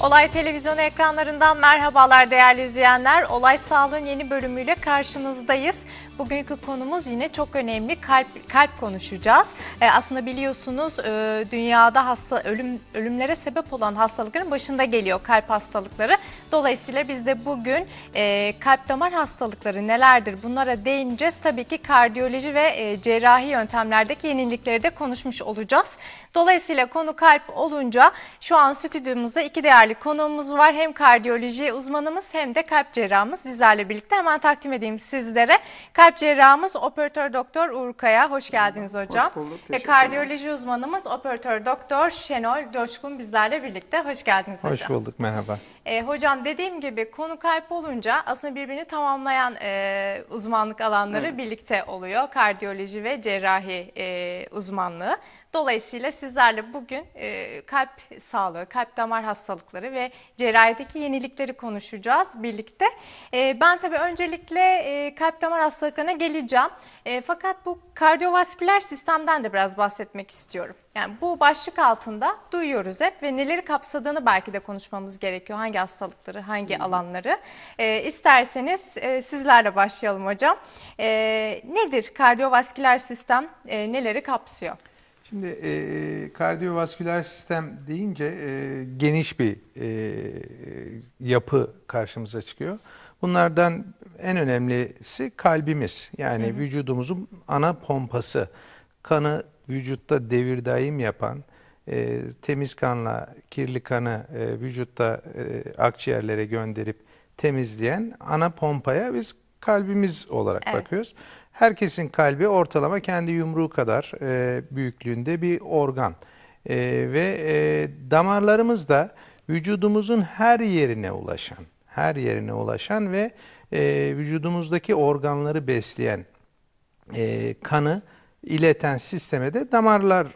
Olay televizyon ekranlarından merhabalar değerli izleyenler. Olay Sağlığın yeni bölümüyle karşınızdayız. Bugünkü konumuz yine çok önemli kalp kalp konuşacağız. E, aslında biliyorsunuz e, dünyada hasta ölüm ölümlere sebep olan hastalıkların başında geliyor kalp hastalıkları. Dolayısıyla biz de bugün e, kalp damar hastalıkları nelerdir bunlara değineceğiz. Tabii ki kardiyoloji ve e, cerrahi yöntemlerdeki yenilikleri de konuşmuş olacağız. Dolayısıyla konu kalp olunca şu an stüdyomuzda iki değerli konuğumuz var. Hem kardiyoloji uzmanımız hem de kalp cerrahımız bizlerle birlikte hemen takdim edeyim sizlere. Kalp Kalp cerrahımız operatör doktor Uğur Kaya. Hoş geldiniz hocam. Hoş bulduk. Ve kardiyoloji uzmanımız operatör doktor Şenol Coşkun bizlerle birlikte. Hoş geldiniz hocam. Hoş bulduk merhaba. E, hocam dediğim gibi konu kalp olunca aslında birbirini tamamlayan e, uzmanlık alanları evet. birlikte oluyor. Kardiyoloji ve cerrahi e, uzmanlığı. Dolayısıyla sizlerle bugün e, kalp sağlığı, kalp damar hastalıkları ve cerrahideki yenilikleri konuşacağız birlikte. E, ben tabii öncelikle e, kalp damar hastalıklarına geleceğim. E, fakat bu kardiyovasküler sistemden de biraz bahsetmek istiyorum. Yani bu başlık altında duyuyoruz hep ve neleri kapsadığını belki de konuşmamız gerekiyor. Hangi hastalıkları, hangi alanları. E, isterseniz e, sizlerle başlayalım hocam. E, nedir kardiyovasküler sistem, e, neleri kapsıyor? Şimdi e, kardiyovasküler sistem deyince e, geniş bir e, yapı karşımıza çıkıyor. Bunlardan en önemlisi kalbimiz. Yani hı hı. vücudumuzun ana pompası. Kanı vücutta devir daim yapan, e, temiz kanla kirli kanı e, vücutta e, akciğerlere gönderip temizleyen ana pompaya biz kalbimiz olarak evet. bakıyoruz. Herkesin kalbi ortalama kendi yumruğu kadar e, büyüklüğünde bir organ. E, ve e, damarlarımız da vücudumuzun her yerine ulaşan, her yerine ulaşan ve e, vücudumuzdaki organları besleyen e, kanı ileten sisteme de damarlar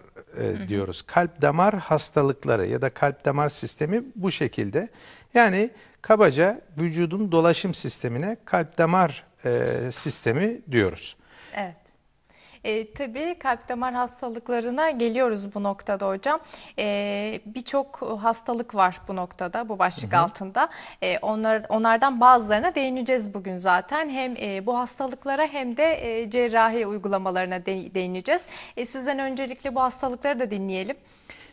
e, diyoruz. Kalp damar hastalıkları ya da kalp damar sistemi bu şekilde. Yani kabaca vücudun dolaşım sistemine kalp damar e, sistemi diyoruz. Evet. E, tabii kalp damar hastalıklarına geliyoruz bu noktada hocam. E, Birçok hastalık var bu noktada, bu başlık hı hı. altında. E, onlar, onlardan bazılarına değineceğiz bugün zaten. Hem e, bu hastalıklara hem de e, cerrahi uygulamalarına de, değineceğiz. E, sizden öncelikle bu hastalıkları da dinleyelim.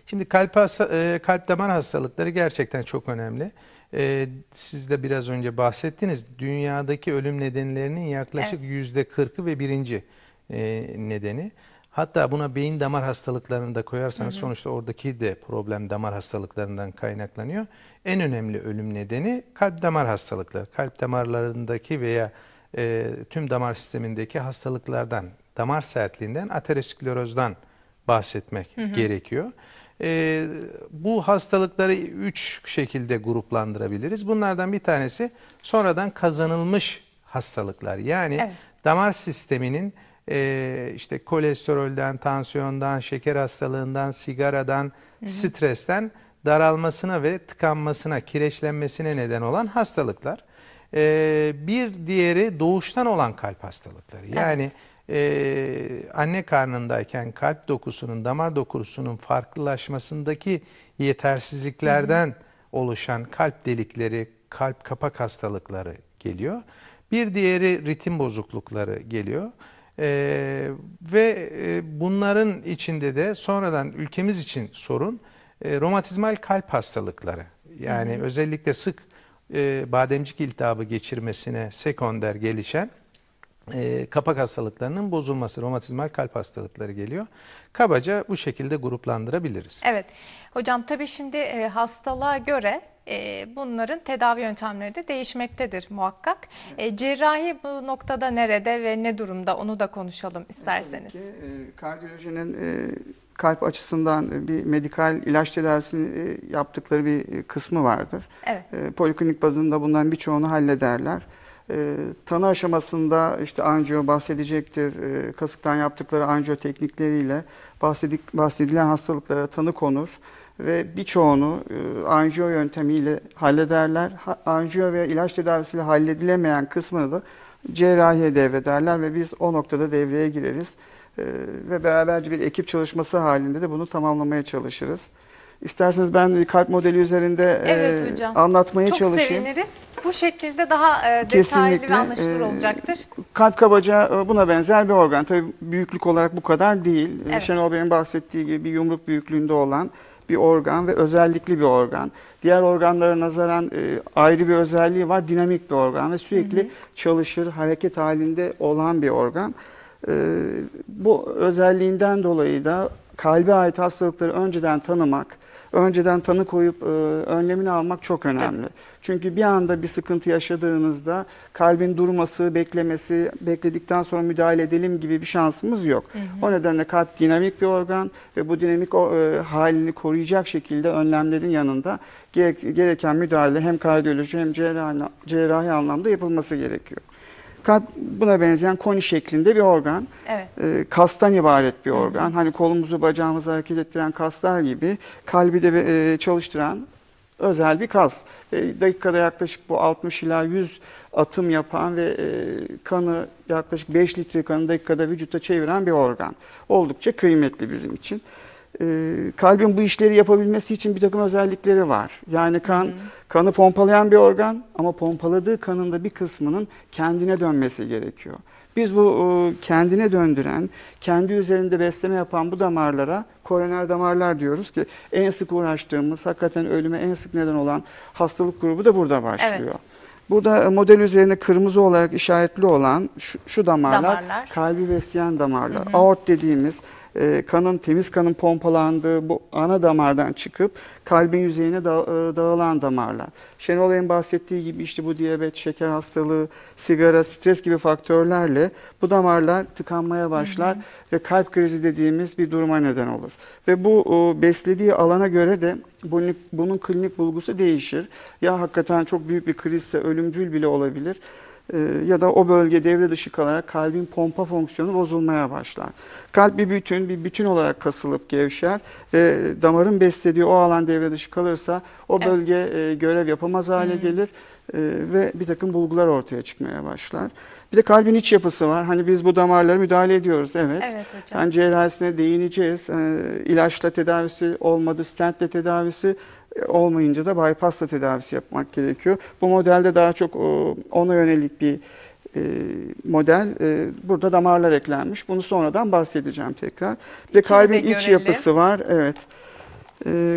Şimdi kalp, hasta, e, kalp damar hastalıkları gerçekten çok önemli e, siz de biraz önce bahsettiniz. Dünyadaki ölüm nedenlerinin yaklaşık yüzde evet. %40'ı ve birinci e, nedeni. Hatta buna beyin damar hastalıklarını da koyarsanız hı hı. sonuçta oradaki de problem damar hastalıklarından kaynaklanıyor. En önemli ölüm nedeni kalp damar hastalıkları. Kalp damarlarındaki veya e, tüm damar sistemindeki hastalıklardan, damar sertliğinden, aterosklerozdan bahsetmek hı hı. gerekiyor. E, bu hastalıkları üç şekilde gruplandırabiliriz. Bunlardan bir tanesi sonradan kazanılmış hastalıklar. Yani evet. damar sisteminin e, işte kolesterolden, tansiyondan, şeker hastalığından, sigaradan, Hı -hı. stresten daralmasına ve tıkanmasına, kireçlenmesine neden olan hastalıklar. E, bir diğeri doğuştan olan kalp hastalıkları. Yani evet e, anne karnındayken kalp dokusunun, damar dokusunun farklılaşmasındaki yetersizliklerden hı hı. oluşan kalp delikleri, kalp kapak hastalıkları geliyor. Bir diğeri ritim bozuklukları geliyor. Ee, ve e, bunların içinde de sonradan ülkemiz için sorun e, romatizmal kalp hastalıkları. Yani hı hı. özellikle sık e, bademcik iltihabı geçirmesine sekonder gelişen e, kapak hastalıklarının bozulması, romatizmal kalp hastalıkları geliyor. Kabaca bu şekilde gruplandırabiliriz. Evet hocam tabii şimdi e, hastalığa göre e, bunların tedavi yöntemleri de değişmektedir muhakkak. E, cerrahi bu noktada nerede ve ne durumda onu da konuşalım isterseniz. Tabii ki, e, kardiyolojinin e, kalp açısından bir medikal ilaç tedavisini e, yaptıkları bir e, kısmı vardır. Evet. E, poliklinik bazında bunların birçoğunu hallederler. Ee, tanı aşamasında işte anjiyo bahsedecektir, ee, kasıktan yaptıkları anjiyo teknikleriyle bahsedik, bahsedilen hastalıklara tanı konur ve birçoğunu e, anjiyo yöntemiyle hallederler. Ha, anjiyo veya ilaç tedavisiyle halledilemeyen kısmını da cerrahiye devrederler ve biz o noktada devreye gireriz. Ee, ve beraberce bir ekip çalışması halinde de bunu tamamlamaya çalışırız. İsterseniz ben kalp modeli üzerinde e, evet, e, hocam. anlatmaya Çok çalışayım. Çok seviniriz. Bu şekilde daha e, detaylı ve e, anlaşılır olacaktır. Kalp kabaca e, buna benzer bir organ. Tabii büyüklük olarak bu kadar değil. Evet. Şenol Bey'in bahsettiği gibi bir yumruk büyüklüğünde olan bir organ ve özellikli bir organ. Diğer organlara nazaran ayrı bir özelliği var. Dinamik bir organ ve sürekli hı hı. çalışır, hareket halinde olan bir organ. bu özelliğinden dolayı da kalbe ait hastalıkları önceden tanımak, önceden tanı koyup e, önlemini almak çok önemli. Tabii. Çünkü bir anda bir sıkıntı yaşadığınızda kalbin durması, beklemesi, bekledikten sonra müdahale edelim gibi bir şansımız yok. Hı hı. O nedenle kalp dinamik bir organ ve bu dinamik o, e, halini koruyacak şekilde önlemlerin yanında gerek, gereken müdahale hem kardiyoloji hem cerrahi, cerrahi anlamda yapılması gerekiyor. Kalp buna benzeyen koni şeklinde bir organ. Evet. Ee, kastan ibaret bir organ. Hı hı. Hani kolumuzu bacağımızı hareket ettiren kaslar gibi kalbi de e, çalıştıran özel bir kas. E, dakikada yaklaşık bu 60 ila 100 atım yapan ve e, kanı yaklaşık 5 litre kanı dakikada vücuda çeviren bir organ. Oldukça kıymetli bizim için e, kalbin bu işleri yapabilmesi için bir takım özellikleri var. Yani kan hmm. kanı pompalayan bir organ ama pompaladığı kanın da bir kısmının kendine dönmesi gerekiyor. Biz bu e, kendine döndüren, kendi üzerinde besleme yapan bu damarlara koroner damarlar diyoruz ki en sık uğraştığımız, hakikaten ölüme en sık neden olan hastalık grubu da burada başlıyor. Evet. Burada e, model üzerine kırmızı olarak işaretli olan şu, şu damarlar, damarlar kalbi besleyen damarlar. Hı hı. Aort dediğimiz e, kanın temiz kanın pompalandığı bu ana damardan çıkıp kalbin yüzeyine da, e, dağılan damarlar. Şenol Bey'in bahsettiği gibi işte bu diyabet, şeker hastalığı, sigara, stres gibi faktörlerle bu damarlar tıkanmaya başlar hı hı. ve kalp krizi dediğimiz bir duruma neden olur. Ve bu e, beslediği alana göre de bunun, bunun klinik bulgusu değişir. Ya hakikaten çok büyük bir krizse ölümcül bile olabilir. E, ya da o bölge devre dışı kalarak kalbin pompa fonksiyonu bozulmaya başlar. Kalp bir bütün, bir bütün olarak kasılıp gevşer ve damarın beslediği o alan devre dışı kalırsa o bölge evet. görev yapamaz hale hmm. gelir e, ve bir takım bulgular ortaya çıkmaya başlar. Bir de kalbin iç yapısı var. Hani biz bu damarlara müdahale ediyoruz. Evet. Evet hocam. Yani cerrahisine değineceğiz. E, ilaçla tedavisi olmadı, stentle tedavisi e, olmayınca da bypassla tedavisi yapmak gerekiyor. Bu modelde daha çok e, ona yönelik bir e, model. Burada damarlar eklenmiş. Bunu sonradan bahsedeceğim tekrar. Bir de kalbin de iç yapısı var. Evet.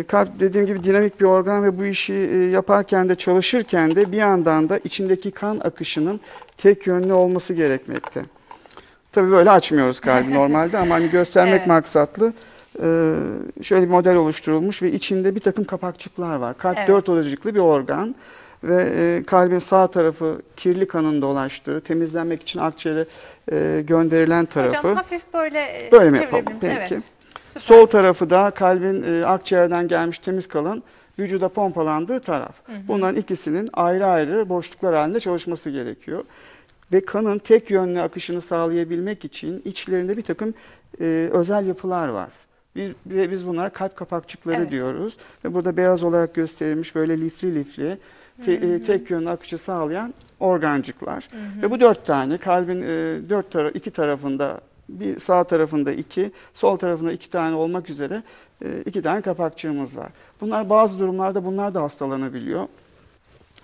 Kalp dediğim gibi dinamik bir organ ve bu işi yaparken de çalışırken de bir yandan da içindeki kan akışının tek yönlü olması gerekmekte. Tabii böyle açmıyoruz kalbi normalde ama hani göstermek evet. maksatlı. Ee, şöyle bir model oluşturulmuş ve içinde bir takım kapakçıklar var. Kalp evet. dört odacıklı bir organ ve e, kalbin sağ tarafı kirli kanın dolaştığı, temizlenmek için akciğere e, gönderilen tarafı. Hocam hafif böyle, e, böyle mi Peki. Evet. Sol tarafı da kalbin akciğerden gelmiş temiz kalın vücuda pompalandığı taraf. Hı hı. Bunların ikisinin ayrı ayrı boşluklar halinde çalışması gerekiyor. Ve kanın tek yönlü akışını sağlayabilmek için içlerinde bir takım e, özel yapılar var. Biz, biz bunlara kalp kapakçıkları evet. diyoruz. Ve burada beyaz olarak gösterilmiş böyle lifli lifli te, hı hı. tek yönlü akışı sağlayan organcıklar. Hı hı. Ve bu dört tane kalbin e, dört tara iki tarafında bir sağ tarafında iki, sol tarafında iki tane olmak üzere e, iki tane kapakçığımız var. Bunlar bazı durumlarda bunlar da hastalanabiliyor.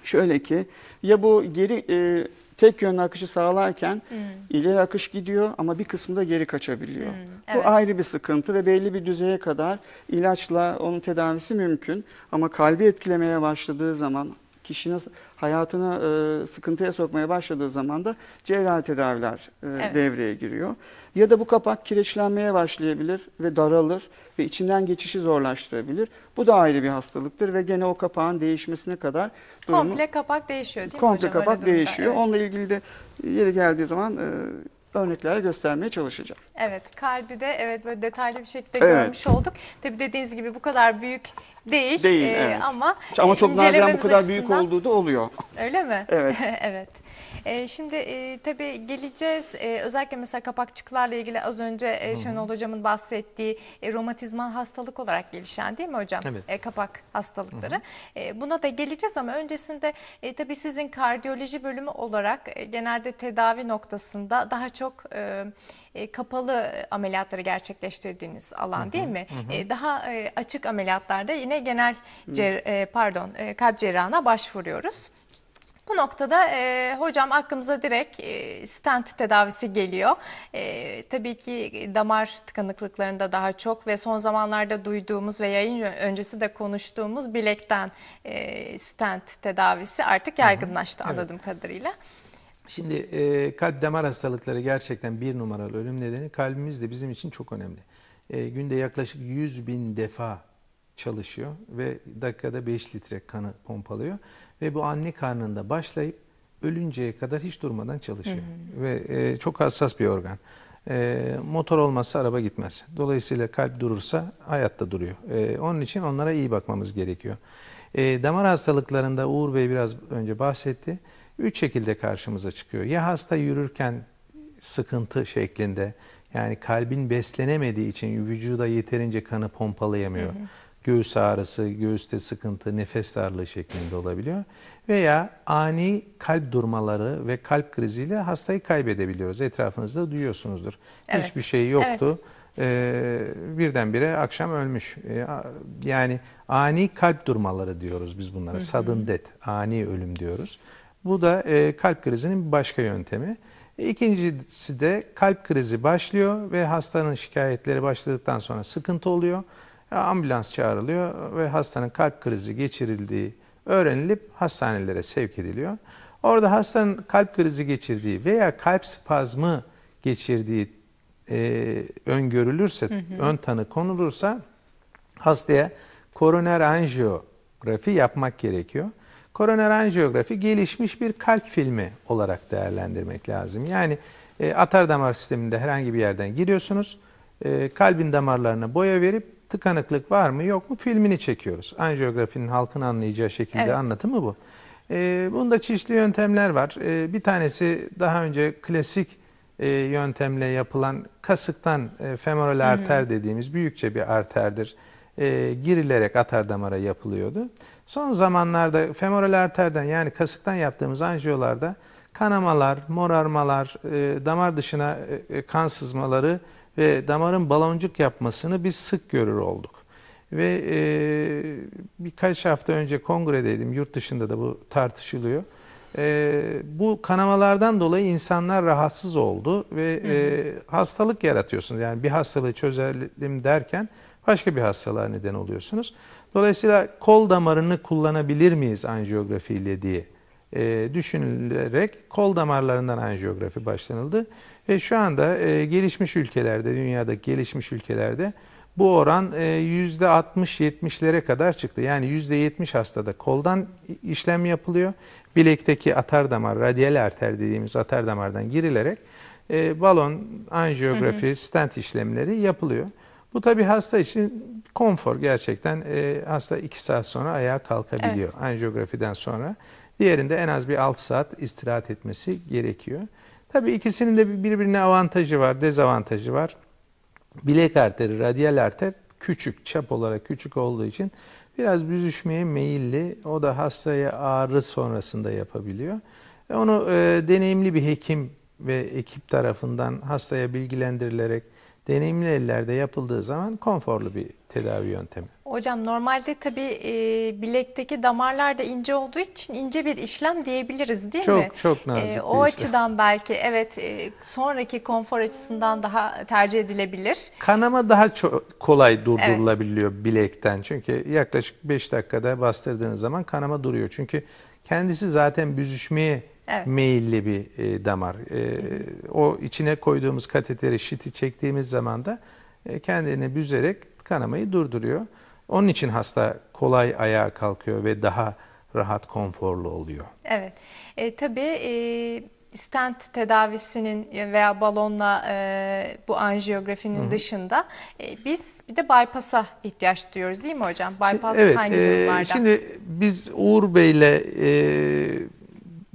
Şöyle ki ya bu geri e, tek yönlü akışı sağlarken hmm. ileri akış gidiyor ama bir kısmı da geri kaçabiliyor. Hmm. Evet. Bu ayrı bir sıkıntı ve belli bir düzeye kadar ilaçla onun tedavisi mümkün ama kalbi etkilemeye başladığı zaman kişinin hayatını e, sıkıntıya sokmaya başladığı zaman da cerrahi tedaviler e, evet. devreye giriyor. Ya da bu kapak kireçlenmeye başlayabilir ve daralır ve içinden geçişi zorlaştırabilir. Bu da ayrı bir hastalıktır ve gene o kapağın değişmesine kadar durumu... Komple kapak değişiyor değil mi komple hocam? Komple kapak değişiyor. Evet. Onunla ilgili de yeri geldiği zaman... E, örnekler göstermeye çalışacağım. Evet kalbi de evet böyle detaylı bir şekilde evet. görmüş olduk. Tabi dediğiniz gibi bu kadar büyük değil. Değil ee, evet. Ama, ama çok nadiren bu kadar açısından... büyük olduğu da oluyor. Öyle mi? Evet. evet. E, şimdi e, tabii geleceğiz. E, özellikle mesela kapakçıklarla ilgili az önce e, Şenol Hocam'ın bahsettiği e, romatizmal hastalık olarak gelişen değil mi hocam? Evet. E, kapak hastalıkları. Hı hı. E, buna da geleceğiz ama öncesinde e, tabii sizin kardiyoloji bölümü olarak e, genelde tedavi noktasında daha çok... E, e kapalı ameliyatları gerçekleştirdiğiniz alan değil mi? Hı. hı. E, daha e, açık ameliyatlarda yine genel cer pardon kalp cerrahına başvuruyoruz. Bu noktada e, hocam aklımıza direkt e, stent tedavisi geliyor. E, tabii ki damar tıkanıklıklarında daha çok ve son zamanlarda duyduğumuz ve yayın öncesi de konuştuğumuz bilekten e, stent tedavisi artık yaygınlaştı Aha, evet. kadarıyla. Şimdi e, kalp damar hastalıkları gerçekten bir numaralı ölüm nedeni. Kalbimiz de bizim için çok önemli. E, günde yaklaşık 100 bin defa çalışıyor ve dakikada 5 litre kanı pompalıyor ve bu anne karnında başlayıp ölünceye kadar hiç durmadan çalışıyor. Hı hı. Ve e, çok hassas bir organ. E, motor olmazsa araba gitmez. Dolayısıyla kalp durursa hayatta duruyor. E, onun için onlara iyi bakmamız gerekiyor. E, damar hastalıklarında Uğur Bey biraz önce bahsetti. Üç şekilde karşımıza çıkıyor. Ya hasta yürürken sıkıntı şeklinde yani kalbin beslenemediği için vücuda yeterince kanı pompalayamıyor. Hı hı. Göğüs ağrısı, göğüste sıkıntı, nefes darlığı şeklinde olabiliyor. Veya ani kalp durmaları ve kalp kriziyle hastayı kaybedebiliyoruz. Etrafınızda duyuyorsunuzdur. Evet. Hiçbir şey yoktu. Evet. Ee, birdenbire akşam ölmüş. Ee, yani ani kalp durmaları diyoruz biz bunlara. Hı hı. Sudden death, ani ölüm diyoruz. Bu da e, kalp krizinin başka yöntemi. İkincisi de kalp krizi başlıyor ve hastanın şikayetleri başladıktan sonra sıkıntı oluyor ambulans çağrılıyor ve hastanın kalp krizi geçirildiği öğrenilip hastanelere sevk ediliyor. Orada hastanın kalp krizi geçirdiği veya kalp spazmı geçirdiği e, öngörülürse, hı hı. ön tanı konulursa hastaya koroner anjiyografi yapmak gerekiyor. Koroner anjiyografi gelişmiş bir kalp filmi olarak değerlendirmek lazım. Yani e, atar damar sisteminde herhangi bir yerden giriyorsunuz, e, kalbin damarlarına boya verip tıkanıklık var mı yok mu filmini çekiyoruz. Anjiyografinin halkın anlayacağı şekilde evet. anlatımı bu. E, bunda çeşitli yöntemler var. E, bir tanesi daha önce klasik e, yöntemle yapılan kasıktan e, femoral arter dediğimiz büyükçe bir arterdir. E, girilerek atar damara yapılıyordu. Son zamanlarda femoral arterden yani kasıktan yaptığımız anjiyolarda kanamalar, morarmalar, e, damar dışına e, e kan sızmaları ve damarın baloncuk yapmasını biz sık görür olduk. Ve e, birkaç hafta önce kongredeydim, yurt dışında da bu tartışılıyor. E, bu kanamalardan dolayı insanlar rahatsız oldu ve E, hastalık yaratıyorsunuz. Yani bir hastalığı çözelim derken başka bir hastalığa neden oluyorsunuz. Dolayısıyla kol damarını kullanabilir miyiz anjiyografiyle diye e, düşünülerek kol damarlarından anjiyografi başlanıldı. Ve şu anda e, gelişmiş ülkelerde, dünyadaki gelişmiş ülkelerde bu oran e, %60-70'lere kadar çıktı. Yani %70 hastada koldan işlem yapılıyor. Bilekteki atar damar, radyal arter dediğimiz atar damardan girilerek e, balon, anjiyografi, hı hı. stent işlemleri yapılıyor. Bu tabii hasta için konfor gerçekten e, hasta 2 saat sonra ayağa kalkabiliyor evet. anjiyografiden sonra. Diğerinde en az bir 6 saat istirahat etmesi gerekiyor. Tabii ikisinin de birbirine avantajı var, dezavantajı var. Bilek arteri, radyal arter küçük, çap olarak küçük olduğu için biraz büzüşmeye meyilli. O da hastaya ağrı sonrasında yapabiliyor. E, onu e, deneyimli bir hekim ve ekip tarafından hastaya bilgilendirilerek deneyimli ellerde yapıldığı zaman konforlu bir tedavi yöntemi. Hocam normalde tabii e, bilekteki damarlar da ince olduğu için ince bir işlem diyebiliriz değil çok, mi? Çok çok e, nazik e, O açıdan belki evet e, sonraki konfor açısından daha tercih edilebilir. Kanama daha çok kolay durdurulabiliyor evet. bilekten. Çünkü yaklaşık 5 dakikada bastırdığınız zaman kanama duruyor. Çünkü kendisi zaten büzüşmeye evet. meyilli bir e, damar. E, o içine koyduğumuz kateteri şiti çektiğimiz zaman da e, kendini büzerek kanamayı durduruyor. Onun için hasta kolay ayağa kalkıyor ve daha rahat, konforlu oluyor. Evet. E, tabii e, stent tedavisinin veya balonla e, bu anjiyografinin Hı -hı. dışında e, biz bir de bypass'a ihtiyaç duyuyoruz değil mi hocam? Bypass şimdi, evet, hangi e, durumlarda? E, şimdi biz Uğur Bey'le e,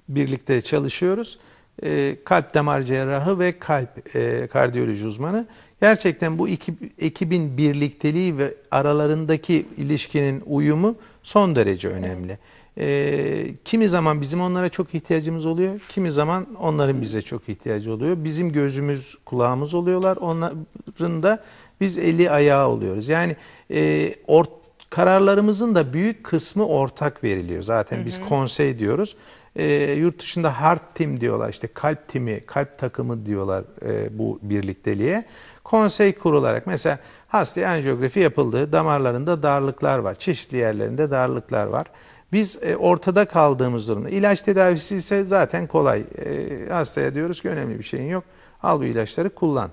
birlikte çalışıyoruz. E, kalp damar cerrahı ve kalp e, kardiyoloji uzmanı. Gerçekten bu iki, ekibin birlikteliği ve aralarındaki ilişkinin uyumu son derece önemli. E, kimi zaman bizim onlara çok ihtiyacımız oluyor, kimi zaman onların bize çok ihtiyacı oluyor. Bizim gözümüz, kulağımız oluyorlar, onların da biz eli ayağı oluyoruz. Yani e, or, kararlarımızın da büyük kısmı ortak veriliyor zaten. Biz konsey diyoruz. E, yurt dışında hard team diyorlar, işte kalp timi, kalp takımı diyorlar e, bu birlikteliğe konsey kurularak mesela hasta anjiyografi yapıldı. Damarlarında darlıklar var. Çeşitli yerlerinde darlıklar var. Biz e, ortada kaldığımız durumda ilaç tedavisi ise zaten kolay. E, hastaya diyoruz ki önemli bir şeyin yok. Al bu ilaçları kullan.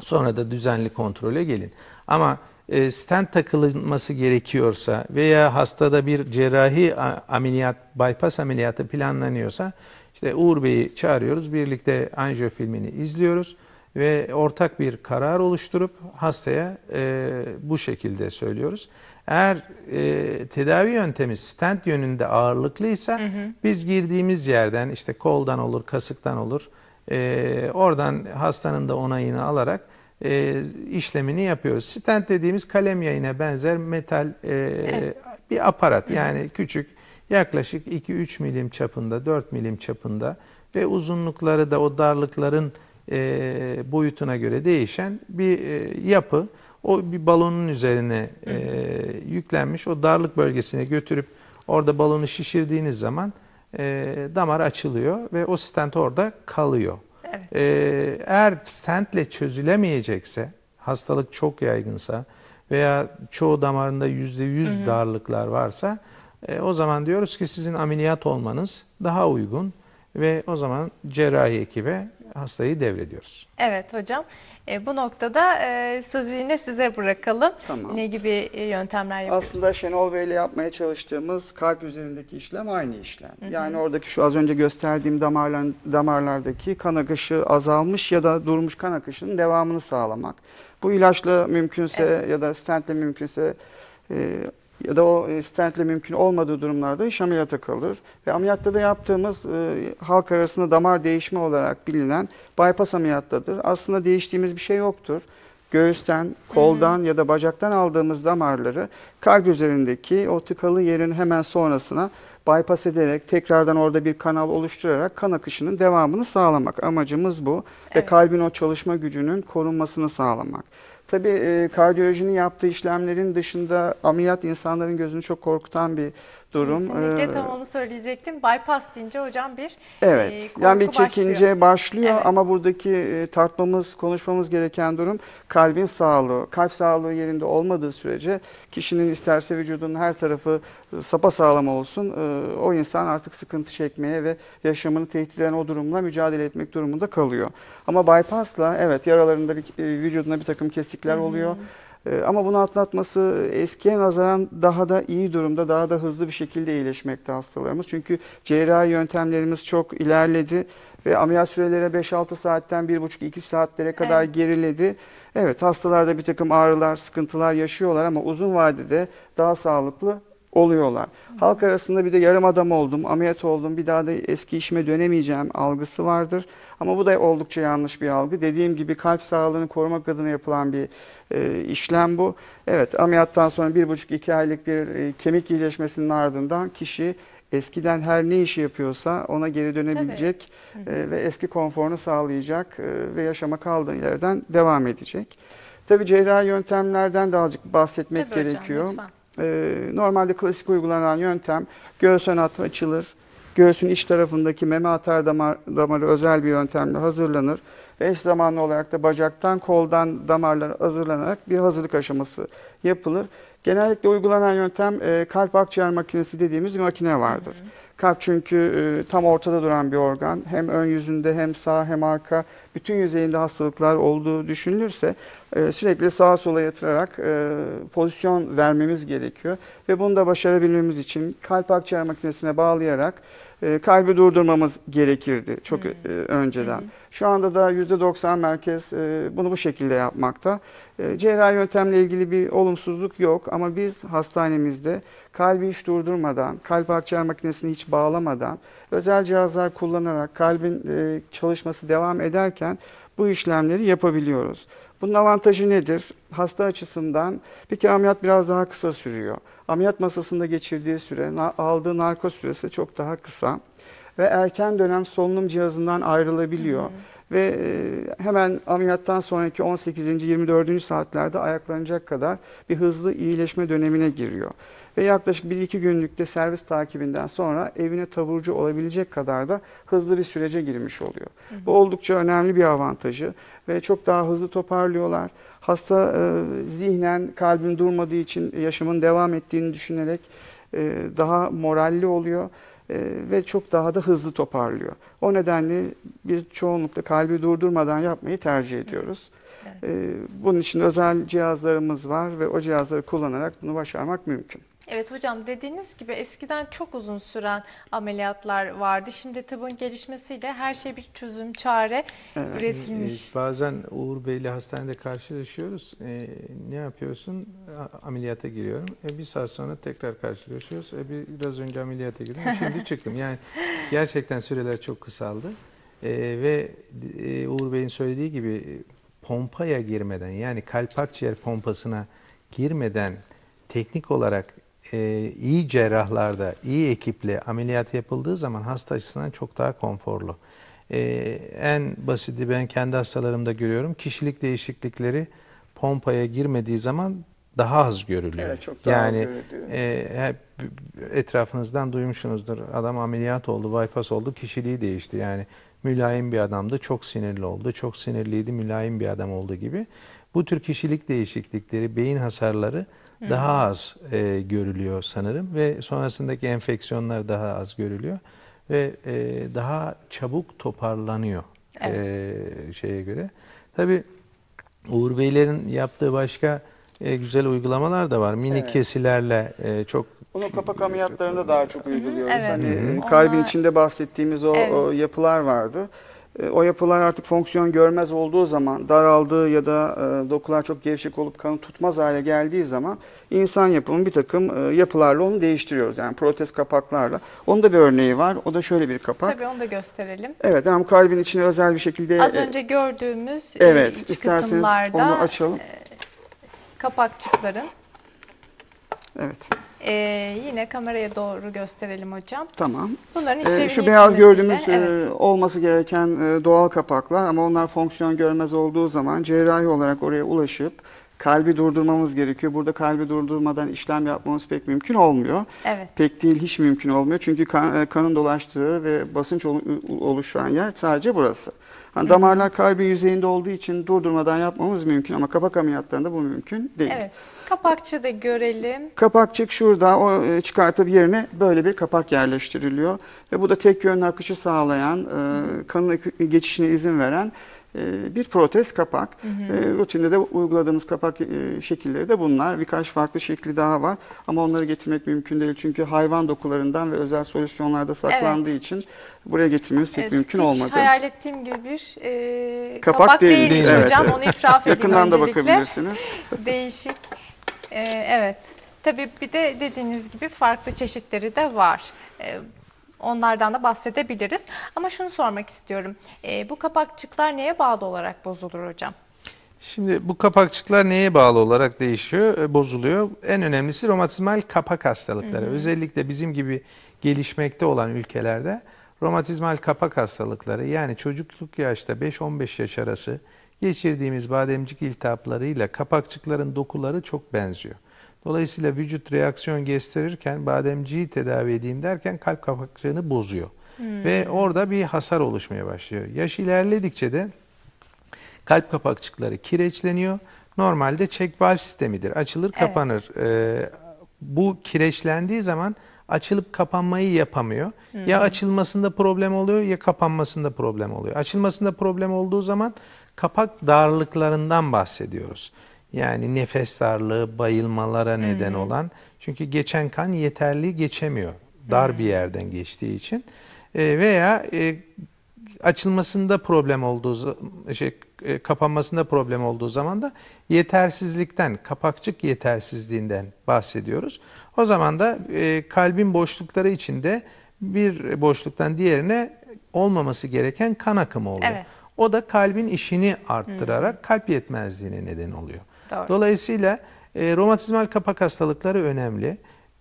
Sonra da düzenli kontrole gelin. Ama e, stent takılması gerekiyorsa veya hastada bir cerrahi ameliyat, bypass ameliyatı planlanıyorsa işte Uğur Bey'i çağırıyoruz. Birlikte anjiyo filmini izliyoruz ve ortak bir karar oluşturup hastaya e, bu şekilde söylüyoruz. Eğer e, tedavi yöntemi stent yönünde ağırlıklıysa hı hı. biz girdiğimiz yerden işte koldan olur, kasıktan olur e, oradan hastanın da onayını alarak e, işlemini yapıyoruz. Stent dediğimiz kalem yayına benzer metal e, evet. bir aparat yani hı hı. küçük yaklaşık 2-3 milim çapında 4 milim çapında ve uzunlukları da o darlıkların e, boyutuna göre değişen bir e, yapı. O bir balonun üzerine e, yüklenmiş o darlık bölgesine götürüp orada balonu şişirdiğiniz zaman e, damar açılıyor ve o stent orada kalıyor. Evet. E, eğer stentle çözülemeyecekse hastalık çok yaygınsa veya çoğu damarında yüzde yüz darlıklar varsa e, o zaman diyoruz ki sizin ameliyat olmanız daha uygun ve o zaman cerrahi ekibe hastayı devrediyoruz. Evet hocam. E, bu noktada e, sözü yine size bırakalım. Tamam. Ne gibi e, yöntemler yapıyoruz? Aslında Şenol Bey ile yapmaya çalıştığımız kalp üzerindeki işlem aynı işlem. Hı hı. Yani oradaki şu az önce gösterdiğim damarlar, damarlardaki kan akışı azalmış ya da durmuş kan akışının devamını sağlamak. Bu ilaçla mümkünse evet. ya da stentle mümkünse e, ya da o e, stentle mümkün olmadığı durumlarda iş ameliyata kalır. Ve ameliyatta da yaptığımız e, halk arasında damar değişme olarak bilinen bypass ameliyattadır. Aslında değiştiğimiz bir şey yoktur. Göğüsten, koldan ya da bacaktan aldığımız damarları kalp üzerindeki o tıkalı yerin hemen sonrasına bypass ederek tekrardan orada bir kanal oluşturarak kan akışının devamını sağlamak. Amacımız bu evet. ve kalbin o çalışma gücünün korunmasını sağlamak. Tabii e, kardiyolojinin yaptığı işlemlerin dışında ameliyat insanların gözünü çok korkutan bir durum. Kesinlikle e, tam onu söyleyecektim. Bypass deyince hocam bir Evet e, yani bir çekince başlıyor, başlıyor evet. ama buradaki e, tartmamız, konuşmamız gereken durum kalbin sağlığı. Kalp sağlığı yerinde olmadığı sürece kişinin isterse vücudunun her tarafı e, sapa sağlam olsun e, o insan artık sıkıntı çekmeye ve yaşamını tehdit eden o durumla mücadele etmek durumunda kalıyor. Ama bypassla evet yaralarında bir, e, vücudunda bir takım kesikler oluyor. Hmm ee, ama bunu atlatması eskiye nazaran daha da iyi durumda, daha da hızlı bir şekilde iyileşmekte hastalarımız. Çünkü cerrahi yöntemlerimiz çok ilerledi ve ameliyat süreleri 5-6 saatten 1,5-2 saatlere kadar Evet. geriledi. Evet hastalarda bir takım ağrılar, sıkıntılar yaşıyorlar ama uzun vadede daha sağlıklı oluyorlar. Halk arasında bir de yarım adam oldum, ameliyat oldum, bir daha da eski işime dönemeyeceğim algısı vardır. Ama bu da oldukça yanlış bir algı. Dediğim gibi kalp sağlığını korumak adına yapılan bir e, işlem bu. Evet ameliyattan sonra bir buçuk iki aylık bir e, kemik iyileşmesinin ardından kişi eskiden her ne işi yapıyorsa ona geri dönebilecek e, ve eski konforunu sağlayacak e, ve yaşama kaldığı yerden devam edecek. Tabii cerrahi yöntemlerden de azıcık bahsetmek Tabii gerekiyor. Hocam, lütfen. E, normalde klasik uygulanan yöntem göğüs ön hat açılır. Göğsün iç tarafındaki meme atar damar, damarı özel bir yöntemle hazırlanır. Ve eş zamanlı olarak da bacaktan, koldan damarlar hazırlanarak bir hazırlık aşaması yapılır. Genellikle uygulanan yöntem e, kalp akciğer makinesi dediğimiz bir makine vardır. Hı hı. Kalp çünkü e, tam ortada duran bir organ. Hem ön yüzünde hem sağ hem arka bütün yüzeyinde hastalıklar olduğu düşünülürse e, sürekli sağa sola yatırarak e, pozisyon vermemiz gerekiyor. Ve bunu da başarabilmemiz için kalp akciğer makinesine bağlayarak e, kalbi durdurmamız gerekirdi çok hmm. e, önceden. Hmm. Şu anda da %90 merkez e, bunu bu şekilde yapmakta. E, cerrahi yöntemle ilgili bir olumsuzluk yok ama biz hastanemizde kalbi hiç durdurmadan, kalp akciğer makinesini hiç bağlamadan, özel cihazlar kullanarak kalbin e, çalışması devam ederken bu işlemleri yapabiliyoruz. Bunun avantajı nedir? Hasta açısından bir kere ameliyat biraz daha kısa sürüyor. Ameliyat masasında geçirdiği süre, aldığı narko süresi çok daha kısa ve erken dönem solunum cihazından ayrılabiliyor. Hı Ve e, hemen ameliyattan sonraki 18. 24. saatlerde ayaklanacak kadar bir hızlı iyileşme dönemine giriyor ve yaklaşık 1-2 günlükte servis takibinden sonra evine taburcu olabilecek kadar da hızlı bir sürece girmiş oluyor. Hı hı. Bu oldukça önemli bir avantajı ve çok daha hızlı toparlıyorlar. Hasta e, zihnen kalbin durmadığı için yaşamın devam ettiğini düşünerek e, daha moralli oluyor e, ve çok daha da hızlı toparlıyor. O nedenle biz çoğunlukla kalbi durdurmadan yapmayı tercih ediyoruz. Evet. E, bunun için özel cihazlarımız var ve o cihazları kullanarak bunu başarmak mümkün. Evet hocam dediğiniz gibi eskiden çok uzun süren ameliyatlar vardı. Şimdi tıbbın gelişmesiyle her şey bir çözüm, çare evet. üretilmiş. E, bazen Uğur Bey'le hastanede karşılaşıyoruz. E, ne yapıyorsun? Ameliyata giriyorum. E, bir saat sonra tekrar karşılaşıyoruz. E, biraz önce ameliyata girdim. Şimdi çıktım. Yani gerçekten süreler çok kısaldı. E, ve e, Uğur Bey'in söylediği gibi e, pompaya girmeden yani kalp akciğer pompasına girmeden teknik olarak e, iyi cerrahlarda, iyi ekiple ameliyat yapıldığı zaman hasta açısından çok daha konforlu. E, en basiti ben kendi hastalarımda görüyorum. Kişilik değişiklikleri pompaya girmediği zaman daha az görülüyor. Evet, çok daha yani az görülüyor. e, etrafınızdan duymuşsunuzdur. Adam ameliyat oldu, bypass oldu, kişiliği değişti. Yani mülayim bir adamdı, çok sinirli oldu, çok sinirliydi, mülayim bir adam oldu gibi. Bu tür kişilik değişiklikleri, beyin hasarları daha az e, görülüyor sanırım ve sonrasındaki enfeksiyonlar daha az görülüyor ve e, daha çabuk toparlanıyor e, evet. e, şeye göre. Tabii Uğur Beylerin yaptığı başka e, güzel uygulamalar da var. Mini evet. kesilerle e, çok bunu kapak ameliyatlarında daha çok uyguluyoruz. Evet. Hani Onlar... kalbin içinde bahsettiğimiz o, evet. o yapılar vardı. E, o yapılar artık fonksiyon görmez olduğu zaman, daraldığı ya da e, dokular çok gevşek olup kanı tutmaz hale geldiği zaman insan yapımı bir takım e, yapılarla onu değiştiriyoruz. Yani protez kapaklarla. Onun da bir örneği var. O da şöyle bir kapak. Tabii onu da gösterelim. Evet hem kalbin içine özel bir şekilde. Az önce gördüğümüz evet, iç kısımlarda onu açalım. kapakçıkların. Evet. Ee, yine kameraya doğru gösterelim hocam. Tamam. Bunların işlevini ee, Şu beyaz gördüğümüz evet. E, olması gereken e, doğal kapaklar ama onlar fonksiyon görmez olduğu zaman cerrahi olarak oraya ulaşıp kalbi durdurmamız gerekiyor. Burada kalbi durdurmadan işlem yapmamız pek mümkün olmuyor. Evet. Pek değil hiç mümkün olmuyor. Çünkü kan, e, kanın dolaştığı ve basınç oluşan yer sadece burası. Hani damarlar kalbin yüzeyinde olduğu için durdurmadan yapmamız mümkün ama kapak ameliyatlarında bu mümkün değil. Evet. Kapakçı da görelim. Kapakçık şurada o e, çıkartıp yerine böyle bir kapak yerleştiriliyor. Ve bu da tek yönlü akışı sağlayan, e, kanın geçişine izin veren e, bir protez kapak. Hı hı. Rutinde de uyguladığımız kapak şekilleri de bunlar. Birkaç farklı şekli daha var ama onları getirmek mümkün değil. Çünkü hayvan dokularından ve özel solüsyonlarda saklandığı evet. için buraya getirmemiz pek evet, mümkün hiç olmadı. hayal ettiğim gibi bir e, kapak, kapak değil. değil. hocam. Evet. Onu itiraf edeyim Yakından öncelikle. da bakabilirsiniz. Değişik. Ee, evet. Tabii bir de dediğiniz gibi farklı çeşitleri de var. Ee, Onlardan da bahsedebiliriz. Ama şunu sormak istiyorum. Ee, bu kapakçıklar neye bağlı olarak bozulur hocam? Şimdi bu kapakçıklar neye bağlı olarak değişiyor, e, bozuluyor? En önemlisi romatizmal kapak hastalıkları. Hı hı. Özellikle bizim gibi gelişmekte olan ülkelerde romatizmal kapak hastalıkları yani çocukluk yaşta 5-15 yaş arası Geçirdiğimiz bademcik iltihaplarıyla kapakçıkların dokuları çok benziyor. Dolayısıyla vücut reaksiyon gösterirken bademciği tedavi edeyim derken kalp kapakçığını bozuyor. Hmm. Ve orada bir hasar oluşmaya başlıyor. Yaş ilerledikçe de kalp kapakçıkları kireçleniyor. Normalde check valve sistemidir. Açılır evet. kapanır. Ee, bu kireçlendiği zaman açılıp kapanmayı yapamıyor. Hmm. Ya açılmasında problem oluyor ya kapanmasında problem oluyor. Açılmasında problem olduğu zaman kapak darlıklarından bahsediyoruz. Yani nefes darlığı, bayılmalara hmm. neden olan. Çünkü geçen kan yeterli geçemiyor. Dar hmm. bir yerden geçtiği için. E, veya e, açılmasında problem olduğu şey e, kapanmasında problem olduğu zaman da yetersizlikten, kapakçık yetersizliğinden bahsediyoruz. O zaman da e, kalbin boşlukları içinde bir boşluktan diğerine olmaması gereken kan akımı oluyor. Evet. O da kalbin işini hmm. arttırarak hmm. kalp yetmezliğine neden oluyor. Doğru. Dolayısıyla e, romatizmal kapak hastalıkları önemli.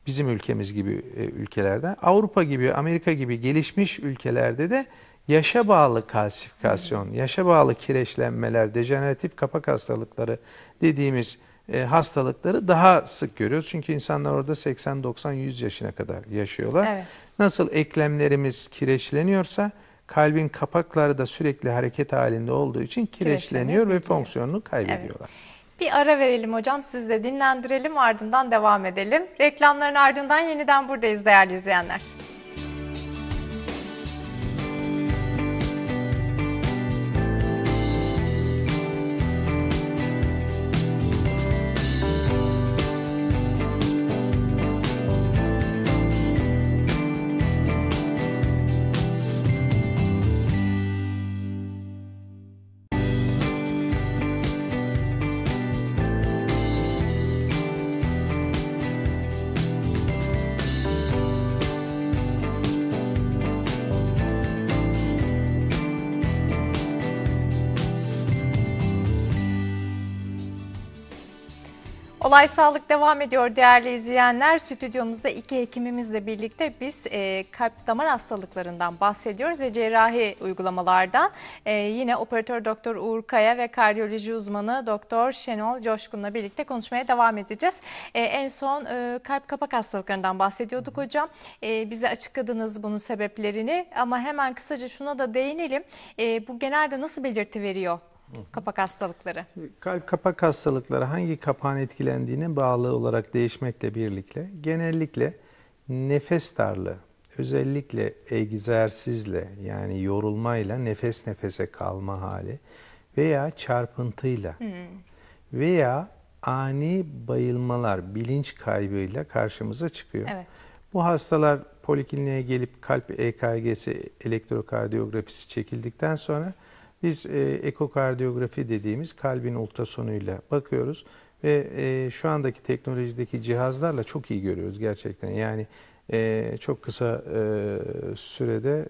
Bizim ülkemiz gibi e, ülkelerde. Avrupa gibi, Amerika gibi gelişmiş ülkelerde de yaşa bağlı kalsifikasyon, hmm. yaşa bağlı kireçlenmeler, dejeneratif kapak hastalıkları dediğimiz e, hastalıkları daha sık görüyoruz. Çünkü insanlar orada 80, 90, 100 yaşına kadar yaşıyorlar. Evet. Nasıl eklemlerimiz kireçleniyorsa kalbin kapakları da sürekli hareket halinde olduğu için kireçleniyor ve fonksiyonunu kaybediyorlar. Evet. Bir ara verelim hocam, siz de dinlendirelim ardından devam edelim. Reklamların ardından yeniden buradayız değerli izleyenler. Olay Sağlık devam ediyor değerli izleyenler. Stüdyomuzda iki hekimimizle birlikte biz e, kalp damar hastalıklarından bahsediyoruz ve cerrahi uygulamalardan. E, yine operatör doktor Uğur Kaya ve kardiyoloji uzmanı doktor Şenol Coşkun'la birlikte konuşmaya devam edeceğiz. E, en son e, kalp kapak hastalıklarından bahsediyorduk hocam. E, bize açıkladınız bunun sebeplerini ama hemen kısaca şuna da değinelim. E, bu genelde nasıl belirti veriyor Kapak hastalıkları. Kalp kapak hastalıkları hangi kapağın etkilendiğine bağlı olarak değişmekle birlikte genellikle nefes darlığı, özellikle egzersizle yani yorulmayla nefes nefese kalma hali veya çarpıntıyla hmm. veya ani bayılmalar, bilinç kaybıyla karşımıza çıkıyor. Evet. Bu hastalar polikliniğe gelip kalp EKG'si, elektrokardiyografisi çekildikten sonra biz e, ekokardiyografi dediğimiz kalbin ultrasonuyla bakıyoruz ve e, şu andaki teknolojideki cihazlarla çok iyi görüyoruz gerçekten. Yani e, çok kısa e, sürede e,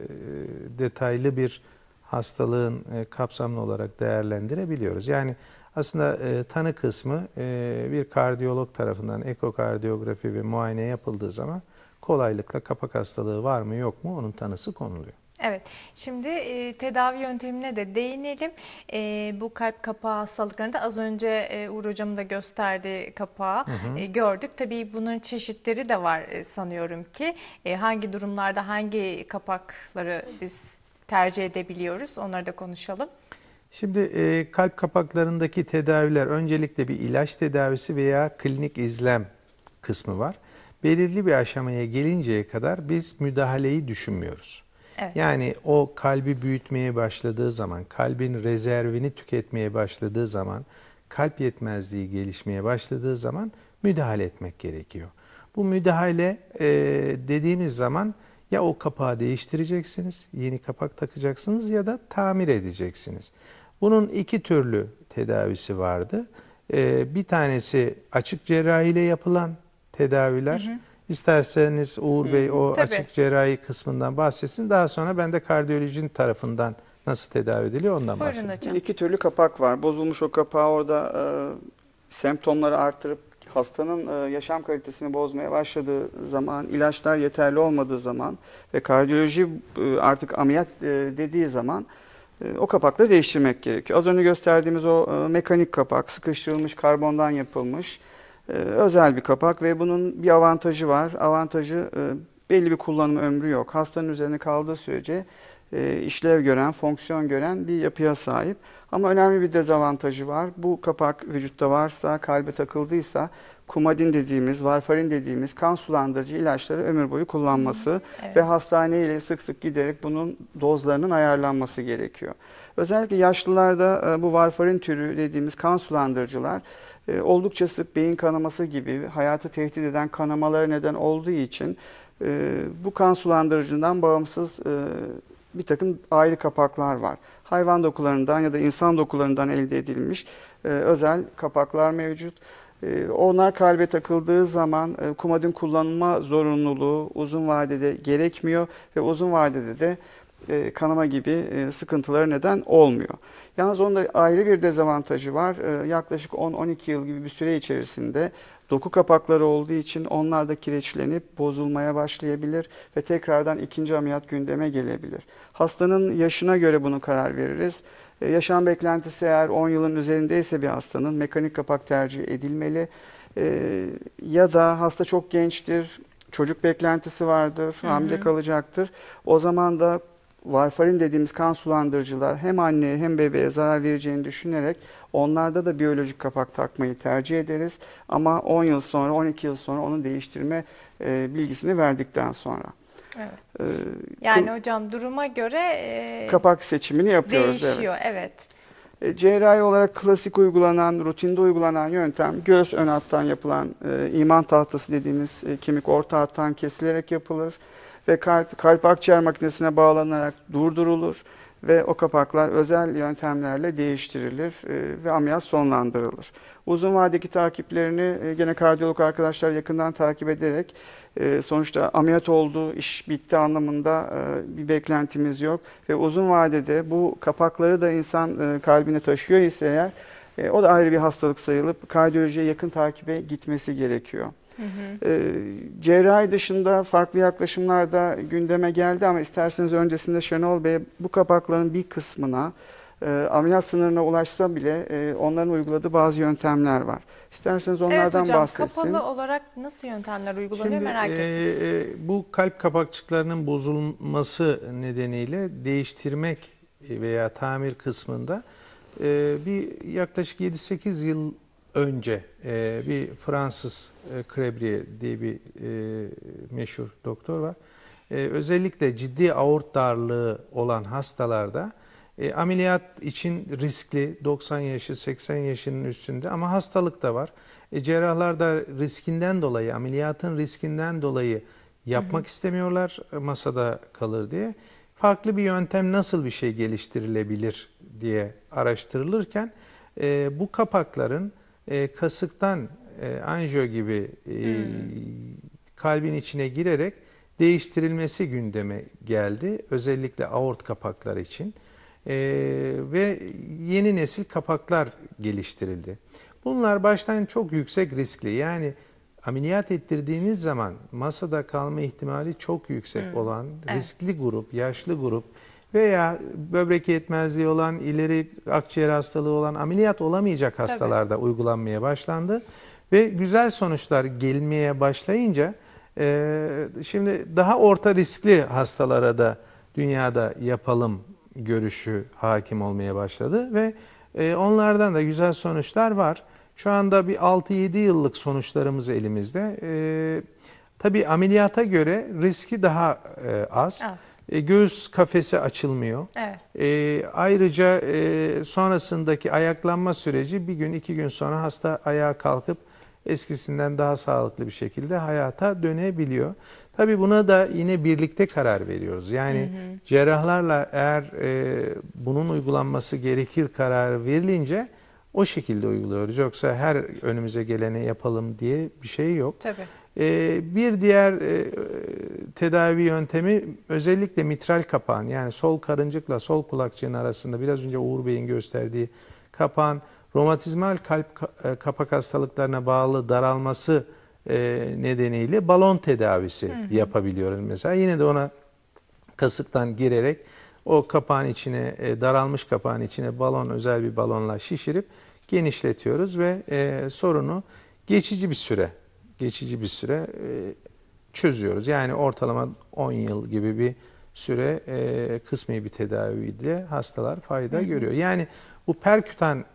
detaylı bir hastalığın e, kapsamlı olarak değerlendirebiliyoruz. Yani aslında e, tanı kısmı e, bir kardiyolog tarafından ekokardiyografi ve muayene yapıldığı zaman kolaylıkla kapak hastalığı var mı yok mu onun tanısı konuluyor. Evet, şimdi e, tedavi yöntemine de değinelim. E, bu kalp kapağı hastalıklarında az önce e, Uğur Hocam da gösterdi kapağı hı hı. E, gördük. Tabii bunun çeşitleri de var e, sanıyorum ki. E, hangi durumlarda hangi kapakları biz tercih edebiliyoruz onları da konuşalım. Şimdi e, kalp kapaklarındaki tedaviler öncelikle bir ilaç tedavisi veya klinik izlem kısmı var. Belirli bir aşamaya gelinceye kadar biz müdahaleyi düşünmüyoruz. Evet. Yani o kalbi büyütmeye başladığı zaman, kalbin rezervini tüketmeye başladığı zaman, kalp yetmezliği gelişmeye başladığı zaman müdahale etmek gerekiyor. Bu müdahale e, dediğimiz zaman ya o kapağı değiştireceksiniz, yeni kapak takacaksınız ya da tamir edeceksiniz. Bunun iki türlü tedavisi vardı. E, bir tanesi açık cerrahiyle yapılan tedaviler. Hı hı. İsterseniz Uğur Hı. Bey o Tabii. açık cerrahi kısmından bahsetsin. Daha sonra ben de kardiyolojinin tarafından nasıl tedavi ediliyor ondan Buyurun bahsedeyim. hocam. İki türlü kapak var. Bozulmuş o kapağı orada e, semptomları artırıp hastanın e, yaşam kalitesini bozmaya başladığı zaman, ilaçlar yeterli olmadığı zaman ve kardiyoloji e, artık ameliyat e, dediği zaman e, o kapakları değiştirmek gerekiyor. Az önce gösterdiğimiz o e, mekanik kapak, sıkıştırılmış karbondan yapılmış ee, özel bir kapak ve bunun bir avantajı var. Avantajı e, belli bir kullanım ömrü yok. Hastanın üzerine kaldığı sürece e, işlev gören, fonksiyon gören bir yapıya sahip. Ama önemli bir dezavantajı var. Bu kapak vücutta varsa, kalbe takıldıysa kumadin dediğimiz, varfarin dediğimiz kan sulandırıcı ilaçları ömür boyu kullanması evet. ve hastaneyle sık sık giderek bunun dozlarının ayarlanması gerekiyor. Özellikle yaşlılarda e, bu varfarin türü dediğimiz kan sulandırıcılar e, oldukça sık beyin kanaması gibi hayatı tehdit eden kanamalara neden olduğu için e, bu kan sulandırıcından bağımsız e, bir takım ayrı kapaklar var. Hayvan dokularından ya da insan dokularından elde edilmiş e, özel kapaklar mevcut. onlar kalbe takıldığı zaman e, kumadın kullanma zorunluluğu uzun vadede gerekmiyor ve uzun vadede de kanama gibi sıkıntıları neden olmuyor. Yalnız onun da ayrı bir dezavantajı var. Ee, yaklaşık 10-12 yıl gibi bir süre içerisinde doku kapakları olduğu için onlar da kireçlenip bozulmaya başlayabilir ve tekrardan ikinci ameliyat gündeme gelebilir. Hastanın yaşına göre bunu karar veririz. Ee, yaşam beklentisi eğer 10 yılın üzerindeyse bir hastanın mekanik kapak tercih edilmeli. Ee, ya da hasta çok gençtir, çocuk beklentisi vardır, hamile kalacaktır. O zaman da varfarin dediğimiz kan sulandırıcılar hem anneye hem bebeğe zarar vereceğini düşünerek onlarda da biyolojik kapak takmayı tercih ederiz. Ama 10 yıl sonra 12 yıl sonra onu değiştirme e, bilgisini verdikten sonra. Evet. Ee, yani hocam duruma göre e, kapak seçimini yapıyoruz. Değişiyor evet. evet. Cerrahi olarak klasik uygulanan, rutinde uygulanan yöntem göğüs ön hattan yapılan e, iman tahtası dediğimiz e, kemik orta hattan kesilerek yapılır ve kalp, kalp akciğer makinesine bağlanarak durdurulur ve o kapaklar özel yöntemlerle değiştirilir e, ve ameliyat sonlandırılır. Uzun vadeki takiplerini e, gene kardiyolog arkadaşlar yakından takip ederek e, sonuçta ameliyat oldu, iş bitti anlamında bir beklentimiz yok. Ve uzun vadede bu kapakları da insan kalbine taşıyor ise eğer o da ayrı bir hastalık sayılıp kardiyolojiye yakın takibe gitmesi gerekiyor. Hı ee, hı. cerrahi dışında farklı yaklaşımlar da gündeme geldi ama isterseniz öncesinde Şenol Bey bu kapakların bir kısmına e, ameliyat sınırına ulaşsa bile e, onların uyguladığı bazı yöntemler var. İsterseniz onlardan evet hocam, bahsetsin. Kapalı olarak nasıl yöntemler uygulanıyor Şimdi, merak e, ettim. E, e, bu kalp kapakçıklarının bozulması nedeniyle değiştirmek veya tamir kısmında e, bir yaklaşık 7-8 yıl önce e, bir Fransız e, Krebri diye bir e, meşhur doktor var. E, özellikle ciddi aort darlığı olan hastalarda e, ameliyat için riskli 90 yaşı 80 yaşının üstünde ama hastalık da var. E, cerrahlar da riskinden dolayı ameliyatın riskinden dolayı yapmak hı hı. istemiyorlar e, masada kalır diye. Farklı bir yöntem nasıl bir şey geliştirilebilir diye araştırılırken e, bu kapakların e, kasıktan e, anjiyo gibi e, hmm. kalbin içine girerek değiştirilmesi gündeme geldi. Özellikle aort kapaklar için. E, ve yeni nesil kapaklar geliştirildi. Bunlar baştan çok yüksek riskli. Yani ameliyat ettirdiğiniz zaman masada kalma ihtimali çok yüksek hmm. olan riskli evet. grup, yaşlı grup, veya böbrek yetmezliği olan, ileri akciğer hastalığı olan ameliyat olamayacak hastalarda Tabii. uygulanmaya başlandı. Ve güzel sonuçlar gelmeye başlayınca e, şimdi daha orta riskli hastalara da dünyada yapalım görüşü hakim olmaya başladı ve e, onlardan da güzel sonuçlar var. Şu anda bir 6-7 yıllık sonuçlarımız elimizde. E, Tabi ameliyata göre riski daha e, az. az. E, göğüs kafesi açılmıyor. Evet. E, ayrıca e, sonrasındaki ayaklanma süreci bir gün iki gün sonra hasta ayağa kalkıp eskisinden daha sağlıklı bir şekilde hayata dönebiliyor. Tabi buna da yine birlikte karar veriyoruz. Yani hı hı. cerrahlarla eğer e, bunun uygulanması gerekir karar verilince o şekilde uyguluyoruz. Yoksa her önümüze gelene yapalım diye bir şey yok. Tabii. Ee, bir diğer e, tedavi yöntemi özellikle mitral kapağın yani sol karıncıkla sol kulakçığın arasında biraz önce Uğur Bey'in gösterdiği kapağın romatizmal kalp e, kapak hastalıklarına bağlı daralması e, nedeniyle balon tedavisi hı hı. yapabiliyoruz mesela. Yine de ona kasıktan girerek o kapağın içine daralmış kapağın içine balon özel bir balonla şişirip genişletiyoruz ve sorunu geçici bir süre geçici bir süre e, çözüyoruz. Yani ortalama 10 yıl gibi bir süre e, kısmi bir tedaviyle hastalar fayda görüyor. Yani bu perkütan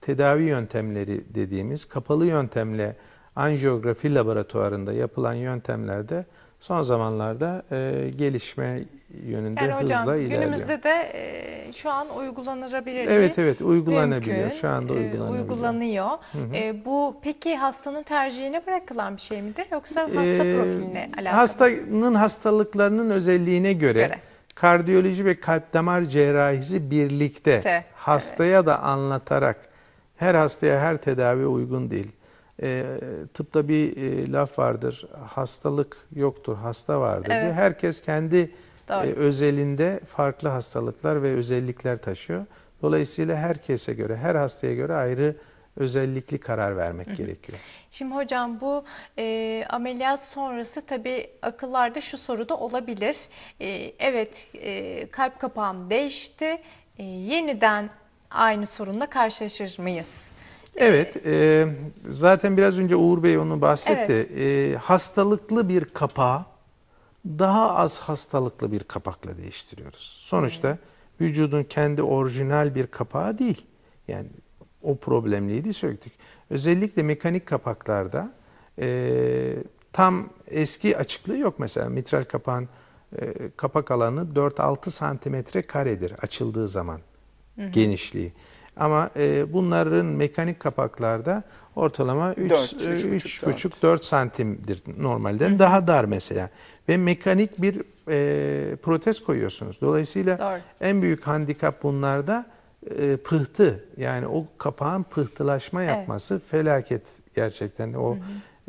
tedavi yöntemleri dediğimiz kapalı yöntemle anjiyografi laboratuvarında yapılan yöntemlerde son zamanlarda e, gelişme yönünde yani hızla hocam, ilerliyor. Günümüzde de e, şu an uygulanabilir. Evet evet uygulanabiliyor. Mümkün, şu anda e, uygulanabiliyor. uygulanıyor. E, bu peki hastanın tercihine bırakılan bir şey midir yoksa e, hasta e, profiline alakalı? Hastanın hastalıklarının özelliğine göre, göre kardiyoloji ve kalp damar cerrahisi birlikte Te, hastaya evet. da anlatarak her hastaya her tedavi uygun değil. E, tıpta bir e, laf vardır. Hastalık yoktur, hasta vardır. Evet. Herkes kendi e, özelinde farklı hastalıklar ve özellikler taşıyor. Dolayısıyla herkese göre, her hastaya göre ayrı özellikli karar vermek gerekiyor. Şimdi hocam bu e, ameliyat sonrası tabii akıllarda şu soru da olabilir. E, evet e, kalp kapağım değişti. E, yeniden aynı sorunla karşılaşır mıyız? Evet, e, e zaten biraz önce Uğur Bey onu bahsetti. Evet. E, hastalıklı bir kapağı daha az hastalıklı bir kapakla değiştiriyoruz. Sonuçta vücudun kendi orijinal bir kapağı değil. Yani o problemliydi söktük. Özellikle mekanik kapaklarda e, tam eski açıklığı yok mesela mitral kapağın e, kapak alanı 4-6 santimetre karedir açıldığı zaman hı hı. genişliği. Ama e, bunların mekanik kapaklarda ortalama 3,5-4 e, santimdir normalden hı hı. daha dar mesela ve mekanik bir e, protez koyuyorsunuz. Dolayısıyla Doğru. en büyük handikap bunlarda e, pıhtı yani o kapağın pıhtılaşma yapması evet. felaket gerçekten o hı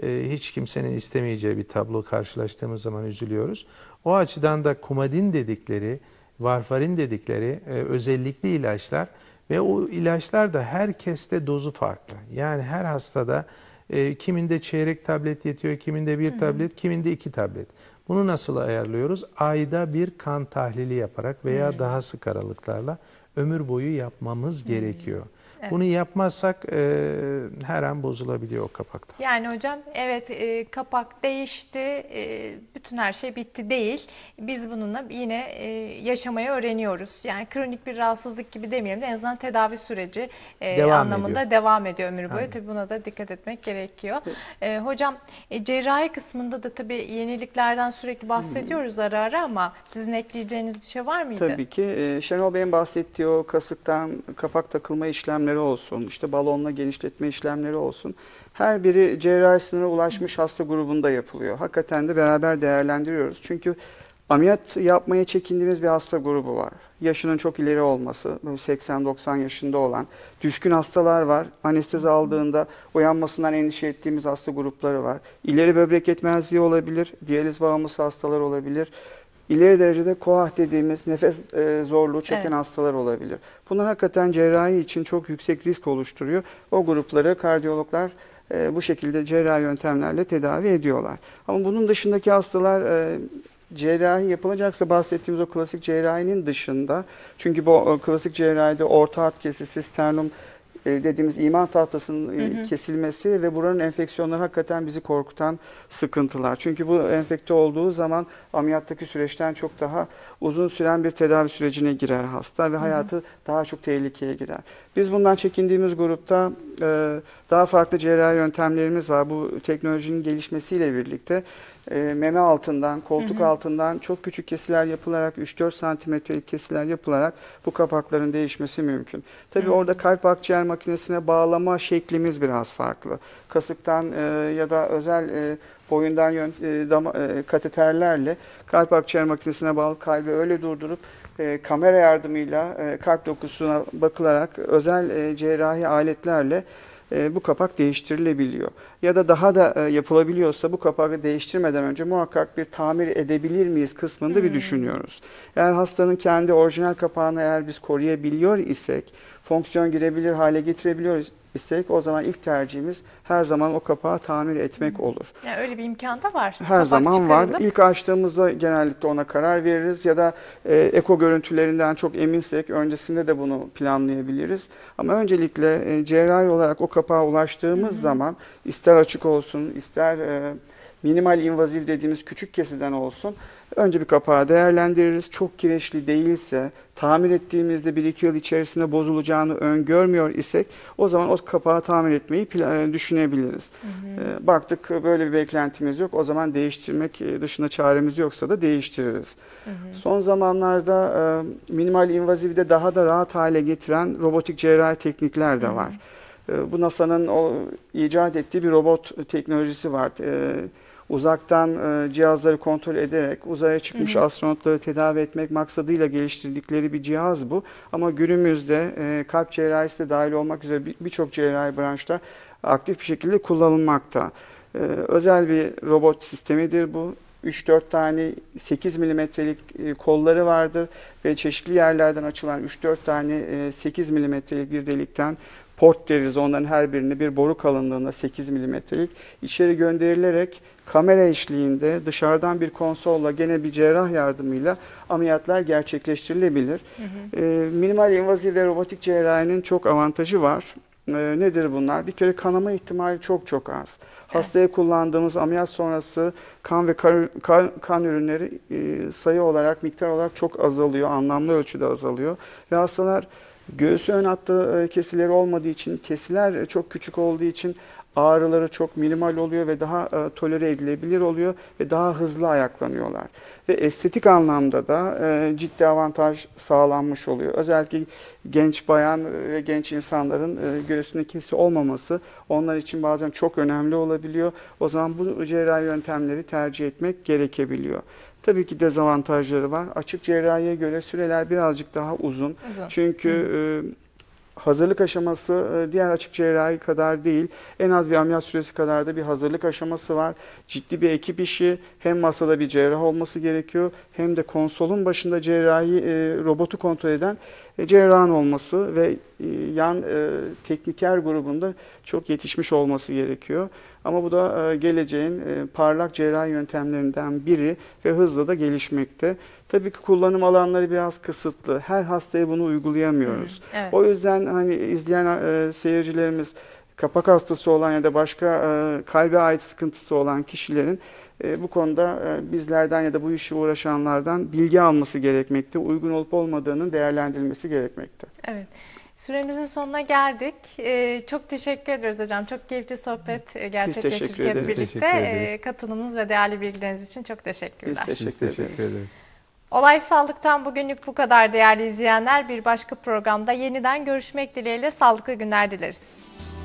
hı. E, hiç kimsenin istemeyeceği bir tablo karşılaştığımız zaman üzülüyoruz. O açıdan da kumadin dedikleri, varfarin dedikleri e, özellikli ilaçlar ve o ilaçlar da herkeste dozu farklı. Yani her hastada e, kiminde çeyrek tablet yetiyor, kiminde bir tablet, kiminde iki tablet. Bunu nasıl ayarlıyoruz? Ayda bir kan tahlili yaparak veya daha sık aralıklarla ömür boyu yapmamız gerekiyor. Bunu yapmazsak e, her an bozulabiliyor o kapakta. Yani hocam evet e, kapak değişti, e, bütün her şey bitti değil. Biz bununla yine e, yaşamayı öğreniyoruz. Yani kronik bir rahatsızlık gibi demeyelim de en azından tedavi süreci e, devam anlamında ediyor. devam ediyor ömür boyu. Tabii buna da dikkat etmek gerekiyor. E, hocam e, cerrahi kısmında da tabii yeniliklerden sürekli bahsediyoruz hmm. ara ara ama sizin ekleyeceğiniz bir şey var mıydı? Tabii ki. E, Şenol Bey'in bahsettiği o kasıktan kapak takılma işlemleri işlemleri olsun, işte balonla genişletme işlemleri olsun. Her biri cerrahi sınıra ulaşmış hasta grubunda yapılıyor. Hakikaten de beraber değerlendiriyoruz. Çünkü ameliyat yapmaya çekindiğimiz bir hasta grubu var. Yaşının çok ileri olması, 80-90 yaşında olan, düşkün hastalar var. Anestezi aldığında uyanmasından endişe ettiğimiz hasta grupları var. İleri böbrek yetmezliği olabilir, diyaliz bağımlısı hastalar olabilir ileri derecede koah dediğimiz nefes e, zorluğu çeken evet. hastalar olabilir. Bunlar hakikaten cerrahi için çok yüksek risk oluşturuyor. O grupları kardiyologlar e, bu şekilde cerrahi yöntemlerle tedavi ediyorlar. Ama bunun dışındaki hastalar e, cerrahi yapılacaksa bahsettiğimiz o klasik cerrahinin dışında çünkü bu o, klasik cerrahide orta hat kesisi sternum e, dediğimiz iman tahtasının e, hı hı. kesilmesi ve buranın enfeksiyonları hakikaten bizi korkutan sıkıntılar. Çünkü bu enfekte olduğu zaman ameliyattaki süreçten çok daha uzun süren bir tedavi sürecine girer hasta ve hayatı hı hı. daha çok tehlikeye girer. Biz bundan çekindiğimiz grupta e, daha farklı cerrahi yöntemlerimiz var. Bu teknolojinin gelişmesiyle birlikte e, meme altından, koltuk hı hı. altından çok küçük kesiler yapılarak 3-4 santimetrelik kesiler yapılarak bu kapakların değişmesi mümkün. Tabi orada kalp akciğer makinesine bağlama şeklimiz biraz farklı. Kasıktan e, ya da özel e, boyundan yön, e, dama, e, kateterlerle kalp akciğer makinesine bağlı kalbi öyle durdurup e, kamera yardımıyla e, kalp dokusuna bakılarak özel e, cerrahi aletlerle e, bu kapak değiştirilebiliyor. Ya da daha da e, yapılabiliyorsa bu kapağı değiştirmeden önce muhakkak bir tamir edebilir miyiz kısmında hmm. bir düşünüyoruz. Eğer hastanın kendi orijinal kapağını eğer biz koruyabiliyor isek fonksiyon girebilir hale getirebiliyoruz isek o zaman ilk tercihimiz her zaman o kapağı tamir etmek olur. Yani öyle bir imkan da var. Her Kapak zaman çıkarılıp. var. İlk açtığımızda genellikle ona karar veririz ya da e, eko görüntülerinden çok eminsek öncesinde de bunu planlayabiliriz. Ama öncelikle e, cerrahi olarak o kapağa ulaştığımız Hı. zaman ister açık olsun ister... E, minimal invaziv dediğimiz küçük kesiden olsun Önce bir kapağı değerlendiririz. Çok kireçli değilse, tamir ettiğimizde 1-2 yıl içerisinde bozulacağını öngörmüyor isek o zaman o kapağı tamir etmeyi e, düşünebiliriz. Hı hı. E, baktık böyle bir beklentimiz yok. O zaman değiştirmek e, dışında çaremiz yoksa da değiştiririz. Hı hı. Son zamanlarda minimal invazivi de daha da rahat hale getiren robotik cerrahi teknikler de var. Hı hı. Bu NASA'nın icat ettiği bir robot teknolojisi var. Evet uzaktan e, cihazları kontrol ederek uzaya çıkmış hı hı. astronotları tedavi etmek maksadıyla geliştirdikleri bir cihaz bu. Ama günümüzde e, kalp cerrahisi de dahil olmak üzere birçok bir cerrahi branşta aktif bir şekilde kullanılmakta. E, özel bir robot sistemidir bu. 3-4 tane 8 milimetrelik e, kolları vardır ve çeşitli yerlerden açılan 3-4 tane 8 e, milimetrelik bir delikten port deriz onların her birini bir boru kalınlığında 8 milimetrelik içeri gönderilerek kamera eşliğinde dışarıdan bir konsolla gene bir cerrah yardımıyla ameliyatlar gerçekleştirilebilir. Hı hı. E, minimal invaziv ve robotik cerrahinin çok avantajı var. E, nedir bunlar? Bir kere kanama ihtimali çok çok az. Hastaya kullandığımız ameliyat sonrası kan ve kan, kan, kan ürünleri e, sayı olarak, miktar olarak çok azalıyor, anlamlı ölçüde azalıyor. Ve hastalar Göğsü ön hattı e, kesileri olmadığı için, kesiler çok küçük olduğu için ağrıları çok minimal oluyor ve daha e, tolere edilebilir oluyor ve daha hızlı ayaklanıyorlar. Ve estetik anlamda da e, ciddi avantaj sağlanmış oluyor. Özellikle genç bayan e, ve genç insanların e, göğsünde kesi olmaması onlar için bazen çok önemli olabiliyor. O zaman bu cerrahi yöntemleri tercih etmek gerekebiliyor. Tabii ki dezavantajları var. Açık cerrahiye göre süreler birazcık daha uzun. uzun. Çünkü e, hazırlık aşaması e, diğer açık cerrahi kadar değil. En az bir ameliyat süresi kadar da bir hazırlık aşaması var. Ciddi bir ekip işi. Hem masada bir cerrah olması gerekiyor hem de konsolun başında cerrahi e, robotu kontrol eden e, cerrahın olması ve e, yan e, tekniker grubunda çok yetişmiş olması gerekiyor. Ama bu da e, geleceğin e, parlak cerrahi yöntemlerinden biri ve hızla da gelişmekte. Tabii ki kullanım alanları biraz kısıtlı. Her hastaya bunu uygulayamıyoruz. evet. O yüzden hani izleyen e, seyircilerimiz kapak hastası olan ya da başka kalbe ait sıkıntısı olan kişilerin bu konuda bizlerden ya da bu işi uğraşanlardan bilgi alması gerekmekte. Uygun olup olmadığının değerlendirilmesi gerekmekte. Evet. Süremizin sonuna geldik. Ee, çok teşekkür ediyoruz hocam. Çok keyifli sohbet e, gerçekleştirirken birlikte. E, katılımınız ve değerli bilgileriniz için çok teşekkürler. Biz teşekkür, teşekkür ederiz. Olay Sağlık'tan bugünlük bu kadar değerli izleyenler. Bir başka programda yeniden görüşmek dileğiyle sağlıklı günler dileriz.